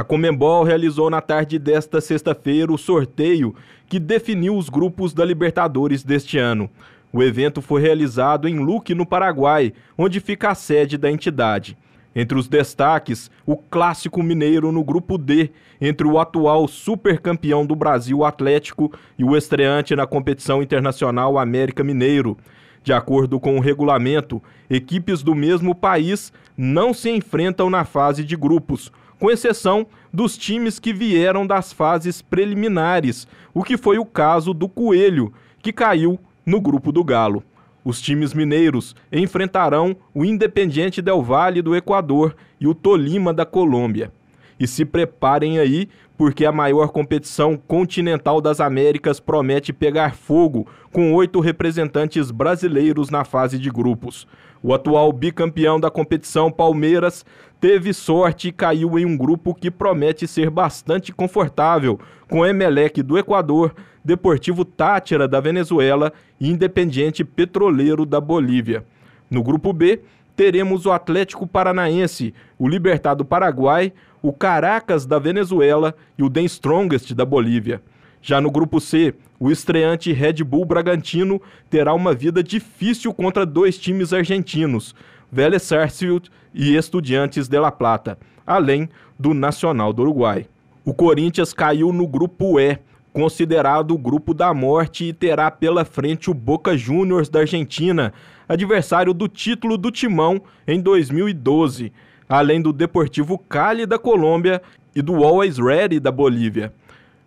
A Comembol realizou na tarde desta sexta-feira o sorteio que definiu os grupos da Libertadores deste ano. O evento foi realizado em Luque, no Paraguai, onde fica a sede da entidade. Entre os destaques, o clássico mineiro no grupo D, entre o atual supercampeão do Brasil Atlético e o estreante na competição internacional América Mineiro. De acordo com o regulamento, equipes do mesmo país não se enfrentam na fase de grupos, com exceção dos times que vieram das fases preliminares, o que foi o caso do Coelho, que caiu no grupo do Galo. Os times mineiros enfrentarão o Independiente Del Valle do Equador e o Tolima da Colômbia. E se preparem aí, porque a maior competição continental das Américas promete pegar fogo, com oito representantes brasileiros na fase de grupos. O atual bicampeão da competição, Palmeiras, teve sorte e caiu em um grupo que promete ser bastante confortável, com Emelec do Equador, Deportivo Tátira da Venezuela e Independiente Petroleiro da Bolívia. No grupo B, teremos o Atlético Paranaense, o Libertad do Paraguai, o Caracas da Venezuela e o The Strongest da Bolívia. Já no grupo C, o estreante Red Bull Bragantino terá uma vida difícil contra dois times argentinos, Vélez Sarsfield e Estudiantes de La Plata, além do Nacional do Uruguai. O Corinthians caiu no grupo E, considerado o grupo da morte e terá pela frente o Boca Juniors da Argentina, adversário do título do Timão em 2012, além do Deportivo Cali da Colômbia e do Always Ready da Bolívia.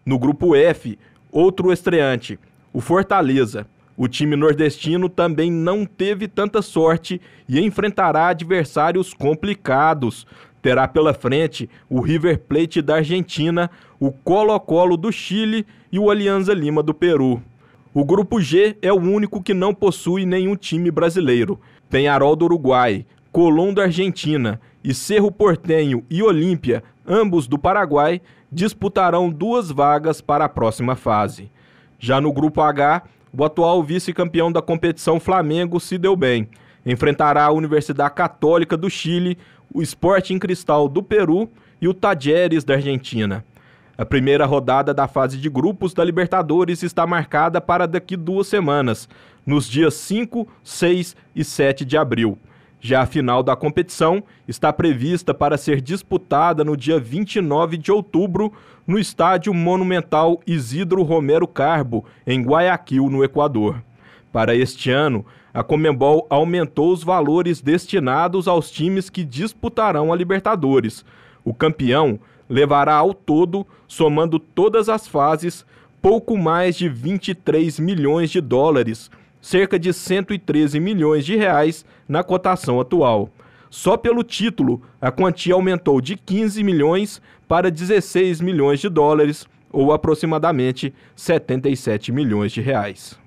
No grupo F, outro estreante, o Fortaleza. O time nordestino também não teve tanta sorte e enfrentará adversários complicados, terá pela frente o River Plate da Argentina, o Colo-Colo do Chile e o Alianza Lima do Peru. O grupo G é o único que não possui nenhum time brasileiro. Penharol do Uruguai, Colón da Argentina e Cerro Portenho e Olímpia, ambos do Paraguai, disputarão duas vagas para a próxima fase. Já no grupo H, o atual vice-campeão da competição Flamengo se deu bem. Enfrentará a Universidade Católica do Chile, o Sporting Cristal do Peru e o Tajeres da Argentina. A primeira rodada da fase de grupos da Libertadores está marcada para daqui duas semanas, nos dias 5, 6 e 7 de abril. Já a final da competição está prevista para ser disputada no dia 29 de outubro no Estádio Monumental Isidro Romero Carbo, em Guayaquil, no Equador. Para este ano, a Comembol aumentou os valores destinados aos times que disputarão a Libertadores. O campeão levará ao todo, somando todas as fases, pouco mais de 23 milhões de dólares, cerca de 113 milhões de reais na cotação atual. Só pelo título, a quantia aumentou de 15 milhões para 16 milhões de dólares, ou aproximadamente 77 milhões de reais.